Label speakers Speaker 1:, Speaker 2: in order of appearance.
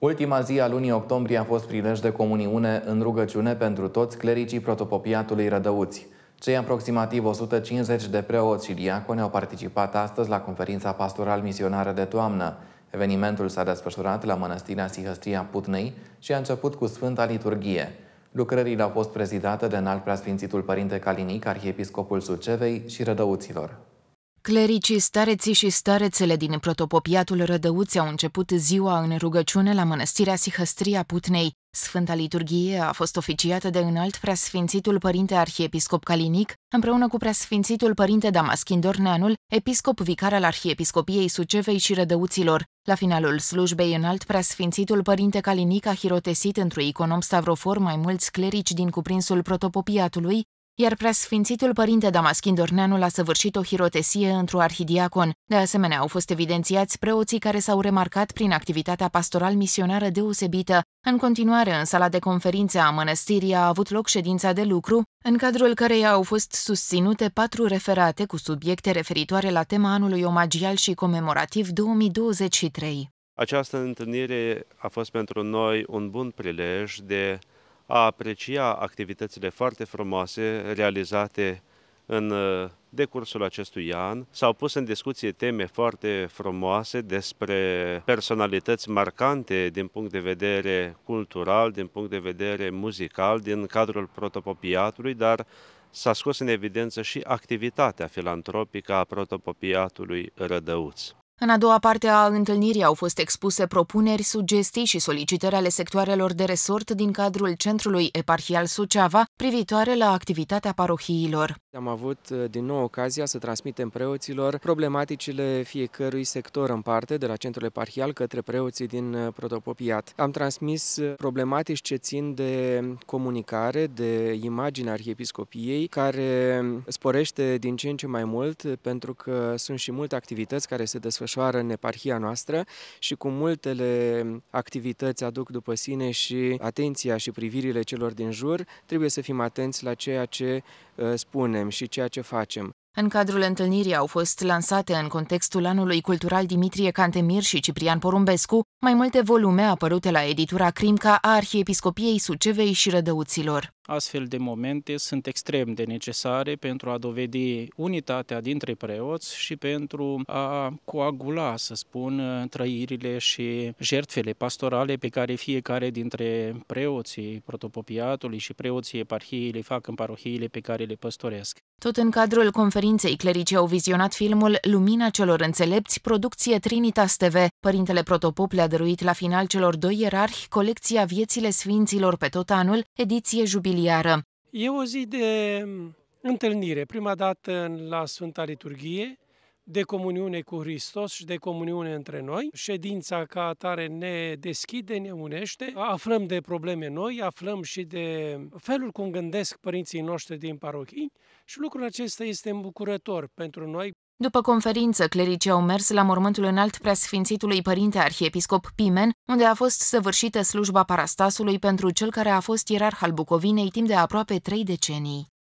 Speaker 1: Ultima zi a lunii octombrie a fost prilej de comuniune în rugăciune pentru toți clericii protopopiatului Rădăuți. Cei aproximativ 150 de preoți și diaconi au participat astăzi la conferința pastoral misionară de toamnă. Evenimentul s-a desfășurat la Mănăstirea Sihăstria Putnei și a început cu Sfânta Liturghie. Lucrările au fost prezidate de înalt preasfințitul Părinte Calinic, arhiepiscopul Sucevei și Rădăuților.
Speaker 2: Clericii, stareții și starețele din protopopiatul Rădăuți au început ziua în rugăciune la mănăstirea Sihăstria Putnei. Sfânta liturghie a fost oficiată de înalt preasfințitul părinte arhiepiscop Calinic, împreună cu preasfințitul părinte Damaschin Dorneanul, episcop vicar al arhiepiscopiei Sucevei și Rădăuților. La finalul slujbei înalt preasfințitul părinte Calinic a hirotesit într o iconom stavrofor mai mulți clerici din cuprinsul protopopiatului, iar preasfințitul părinte Damaschin Dorneanu l-a săvârșit o hirotesie într-o arhidiacon. De asemenea, au fost evidențiați preoții care s-au remarcat prin activitatea pastoral-misionară deosebită. În continuare, în sala de conferințe a mănăstirii a avut loc ședința de lucru, în cadrul căreia au fost susținute patru referate cu subiecte referitoare la tema anului omagial și comemorativ 2023.
Speaker 3: Această întâlnire a fost pentru noi un bun prilej de a aprecia activitățile foarte frumoase realizate în uh, decursul acestui an. S-au pus în discuție teme foarte frumoase despre personalități marcante din punct de vedere cultural, din punct de vedere muzical, din cadrul protopopiatului, dar s-a scos în evidență și activitatea filantropică a protopopiatului Rădăuț.
Speaker 2: În a doua parte a întâlnirii au fost expuse propuneri, sugestii și solicitări ale sectoarelor de resort din cadrul Centrului Eparhial Suceava privitoare la activitatea parohiilor.
Speaker 1: Am avut uh, din nou ocazia să transmitem preoților problematicile fiecărui sector în parte, de la Centrul Eparhial către preoții din uh, protopopiat. Am transmis uh, problematici ce țin de comunicare, de imagine arhiepiscopiei, care um, sporește din ce în ce mai mult pentru că sunt și multe activități care se desfășoară desfășoară în eparhia noastră și cu multele activități aduc după sine și atenția și privirile celor din jur, trebuie să fim atenți la ceea ce uh, spunem și ceea ce facem.
Speaker 2: În cadrul întâlnirii au fost lansate în contextul anului cultural Dimitrie Cantemir și Ciprian Porumbescu mai multe volume apărute la editura Crimca a Arhiepiscopiei Sucevei și Rădăuților.
Speaker 1: Astfel de momente sunt extrem de necesare pentru a dovedi unitatea dintre preoți și pentru a coagula, să spun, trăirile și jertfele pastorale pe care fiecare dintre preoții protopopiatului și preoții eparhiei le fac în parohiile pe care le păstoresc.
Speaker 2: Tot în cadrul conferinței clericii au vizionat filmul Lumina celor înțelepți, producție Trinitas TV. Părintele Protopop le-a dăruit la final celor doi ierarhi colecția Viețile Sfinților pe tot anul, ediție jubilee familiară.
Speaker 3: E
Speaker 1: o zi de mm, întâlnire, prima dată la Sfânta Liturghie, de comuniune cu Hristos și de comuniune între noi. Ședința ca atare ne deschide, ne unește, aflăm de probleme noi, aflăm și de felul cum gândesc părinții noștri din parochii și lucrul acesta este îmbucurător pentru noi.
Speaker 2: După conferință, clericii au mers la mormântul înalt preasfințitului părinte arhiepiscop Pimen, unde a fost săvârșită slujba parastasului pentru cel care a fost ierarh al Bucovinei timp de aproape trei decenii.